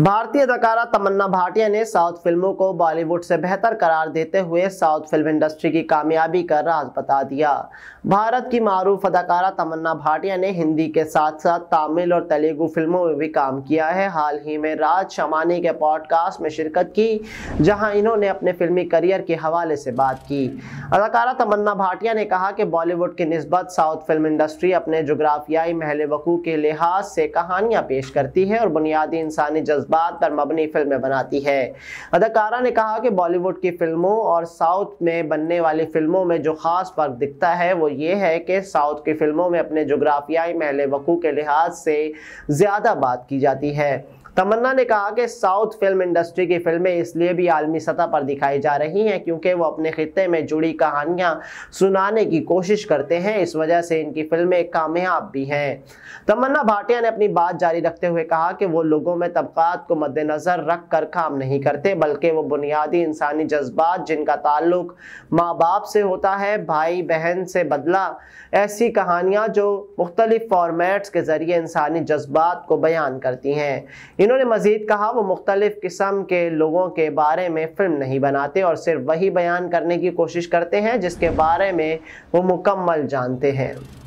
भारतीय अदाकारा तमन्ना भाटिया ने साउथ फिल्मों को बॉलीवुड से बेहतर करार देते हुए साउथ फिल्म इंडस्ट्री की कामयाबी का राज बता दिया भारत की मरूफ अदाकारा तमन्ना भाटिया ने हिंदी के साथ साथ तमिल और तेलुगु फिल्मों में भी काम किया है हाल ही में राज शमानी के पॉडकास्ट में शिरकत की जहां इन्होंने अपने फिल्मी करियर के हवाले से बात की अदाकारा तमन्ना भाटिया ने कहा कि बॉलीवुड की नस्बत साउथ फिल्म इंडस्ट्री अपने जोग्राफियाई महल वकू के लिहाज से कहानियाँ पेश करती है और बुनियादी इंसानी जज्ब जज्बात पर मबनी फिल्में बनाती है अदाकारा ने कहा कि बॉलीवुड की फिल्मों और साउथ में बनने वाली फिल्मों में जो ख़ास फर्क दिखता है वो ये है कि साउथ की फिल्मों में अपने जोग्राफियाई महल वकू के लिहाज से ज़्यादा बात की जाती है तमन्ना ने कहा कि साउथ फिल्म इंडस्ट्री की फिल्में इसलिए भी आलमी सतह पर दिखाई जा रही हैं क्योंकि वो अपने खत्े में जुड़ी कहानियां सुनाने की कोशिश करते हैं इस वजह से इनकी फिल्में कामयाब भी हैं तमन्ना भाटिया ने अपनी बात जारी रखते हुए कहा कि वो लोगों में तबकात को मद्देनज़र रख कर काम नहीं करते बल्कि वो बुनियादी इंसानी जज्बात जिनका ताल्लुक माँ बाप से होता है भाई बहन से बदला ऐसी कहानियाँ जो मुख्तलिफ फॉर्मेट्स के ज़रिए इंसानी जज्बात को बयान करती हैं इन्होंने मजीद कहा वो मुख्तलिफ किस्म के लोगों के बारे में फिल्म नहीं बनाते और सिर्फ वही बयान करने की कोशिश करते हैं जिसके बारे में वो मुकम्मल जानते हैं